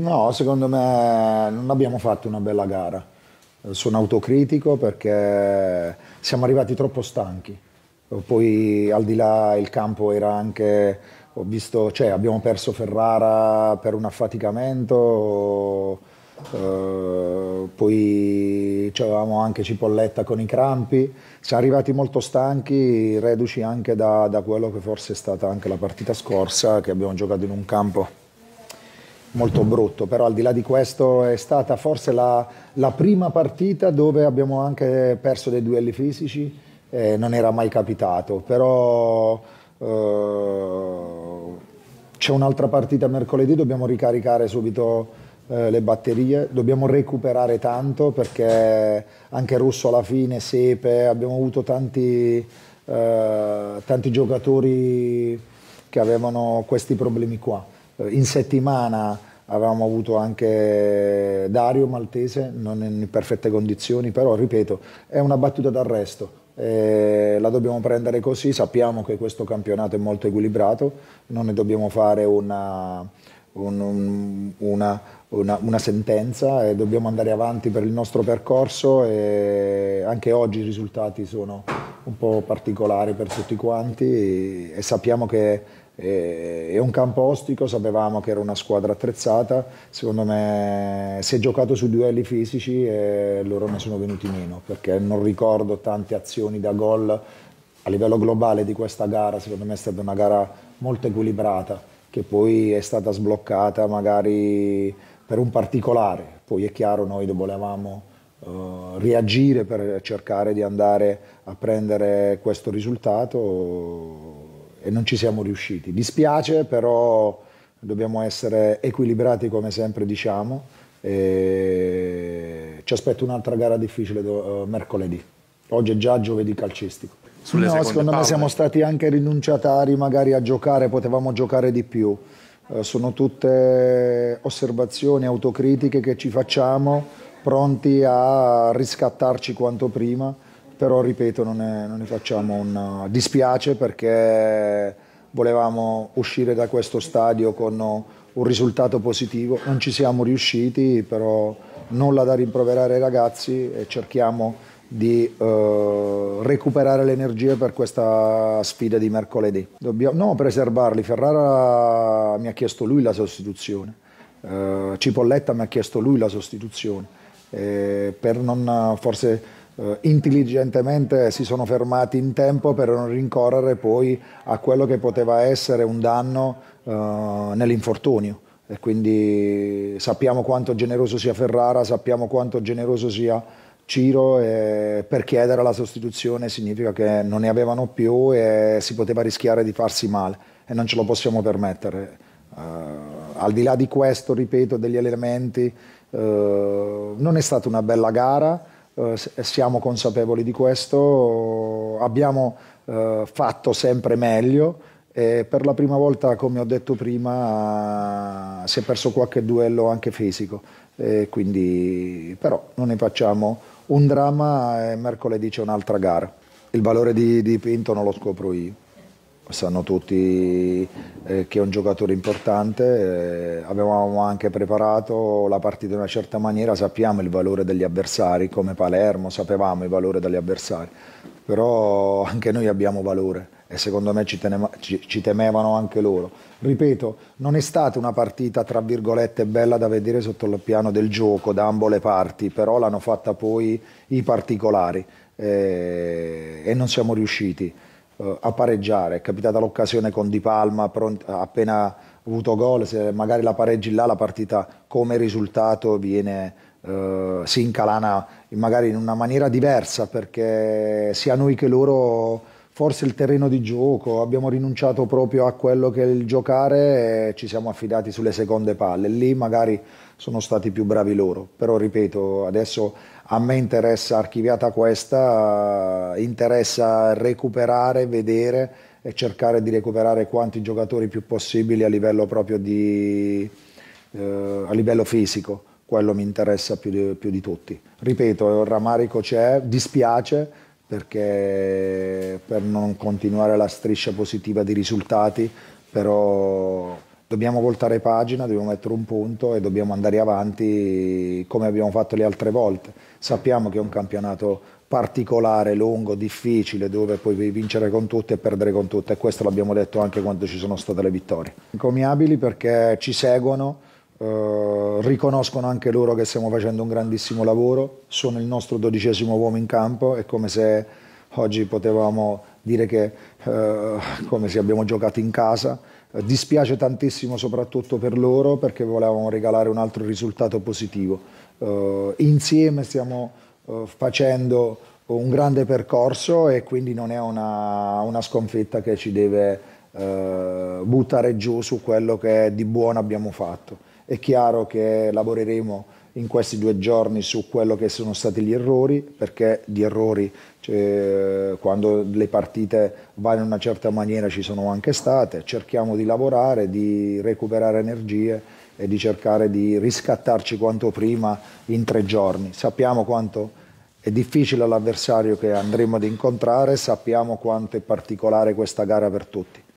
No, secondo me non abbiamo fatto una bella gara. Sono autocritico perché siamo arrivati troppo stanchi. Poi al di là il campo era anche, ho visto, cioè abbiamo perso Ferrara per un affaticamento, eh, poi avevamo anche Cipolletta con i crampi, siamo arrivati molto stanchi, reduci anche da, da quello che forse è stata anche la partita scorsa che abbiamo giocato in un campo molto brutto, però al di là di questo è stata forse la, la prima partita dove abbiamo anche perso dei duelli fisici, eh, non era mai capitato, però eh, c'è un'altra partita mercoledì, dobbiamo ricaricare subito eh, le batterie, dobbiamo recuperare tanto perché anche Russo alla fine, Sepe, abbiamo avuto tanti, eh, tanti giocatori che avevano questi problemi qua eh, in settimana avevamo avuto anche Dario Maltese, non in perfette condizioni, però ripeto, è una battuta d'arresto. Eh, la dobbiamo prendere così, sappiamo che questo campionato è molto equilibrato, non ne dobbiamo fare una, un, una, una, una sentenza e dobbiamo andare avanti per il nostro percorso e anche oggi i risultati sono un po' particolari per tutti quanti e, e sappiamo che è un campo ostico, sapevamo che era una squadra attrezzata, secondo me si è giocato su duelli fisici e loro ne sono venuti meno, perché non ricordo tante azioni da gol a livello globale di questa gara, secondo me è stata una gara molto equilibrata, che poi è stata sbloccata magari per un particolare, poi è chiaro noi volevamo... Uh, reagire per cercare di andare a prendere questo risultato e non ci siamo riusciti. Dispiace, però dobbiamo essere equilibrati come sempre diciamo. E ci aspetta un'altra gara difficile uh, mercoledì. Oggi è già giovedì calcistico. Sulle no, secondo palle. me siamo stati anche rinunciatari magari a giocare, potevamo giocare di più. Eh, sono tutte osservazioni autocritiche che ci facciamo, pronti a riscattarci quanto prima però ripeto non ne, non ne facciamo un... Uh, dispiace perché volevamo uscire da questo stadio con uh, un risultato positivo, non ci siamo riusciti, però nulla da rimproverare ai ragazzi e cerchiamo di eh, recuperare le energie per questa sfida di mercoledì. Dobbiamo no, preservarli, Ferrara mi ha chiesto lui la sostituzione, eh, Cipolletta mi ha chiesto lui la sostituzione, eh, per non forse eh, intelligentemente si sono fermati in tempo per non rincorrere poi a quello che poteva essere un danno eh, nell'infortunio. E quindi sappiamo quanto generoso sia Ferrara, sappiamo quanto generoso sia Ciro e per chiedere la sostituzione significa che non ne avevano più e si poteva rischiare di farsi male e non ce lo possiamo permettere. Uh, al di là di questo, ripeto, degli elementi, uh, non è stata una bella gara, eh, siamo consapevoli di questo, abbiamo eh, fatto sempre meglio e per la prima volta, come ho detto prima, si è perso qualche duello anche fisico, e quindi, però non ne facciamo un dramma e mercoledì c'è un'altra gara. Il valore di, di Pinto non lo scopro io sanno tutti eh, che è un giocatore importante, eh, avevamo anche preparato la partita in una certa maniera, sappiamo il valore degli avversari, come Palermo sapevamo il valore degli avversari, però anche noi abbiamo valore e secondo me ci, tenema, ci, ci temevano anche loro. Ripeto, non è stata una partita tra virgolette bella da vedere sotto il piano del gioco da ambo le parti, però l'hanno fatta poi i particolari eh, e non siamo riusciti eh, a pareggiare. È capitata l'occasione con Di Palma, appena avuto gol, se magari la pareggi là la partita come risultato viene, eh, si incalana magari in una maniera diversa perché sia noi che loro forse il terreno di gioco, abbiamo rinunciato proprio a quello che è il giocare e ci siamo affidati sulle seconde palle. Lì magari sono stati più bravi loro, però ripeto, adesso a me interessa archiviata questa, interessa recuperare, vedere e cercare di recuperare quanti giocatori più possibili a livello proprio di, eh, a livello fisico. Quello mi interessa più di, più di tutti. Ripeto, il ramarico c'è, dispiace, perché per non continuare la striscia positiva di risultati, però dobbiamo voltare pagina, dobbiamo mettere un punto e dobbiamo andare avanti come abbiamo fatto le altre volte. Sappiamo che è un campionato particolare, lungo, difficile, dove puoi vincere con tutte e perdere con tutte e questo l'abbiamo detto anche quando ci sono state le vittorie. Incomiabili perché ci seguono eh, riconoscono anche loro che stiamo facendo un grandissimo lavoro, sono il nostro dodicesimo uomo in campo, è come se oggi potevamo dire che eh, come se abbiamo giocato in casa, eh, dispiace tantissimo soprattutto per loro perché volevamo regalare un altro risultato positivo. Eh, insieme stiamo eh, facendo un grande percorso e quindi non è una, una sconfitta che ci deve eh, buttare giù su quello che di buono abbiamo fatto. È chiaro che lavoreremo in questi due giorni su quello che sono stati gli errori, perché di errori cioè, quando le partite vanno in una certa maniera ci sono anche state, cerchiamo di lavorare, di recuperare energie e di cercare di riscattarci quanto prima in tre giorni. Sappiamo quanto è difficile l'avversario che andremo ad incontrare, sappiamo quanto è particolare questa gara per tutti.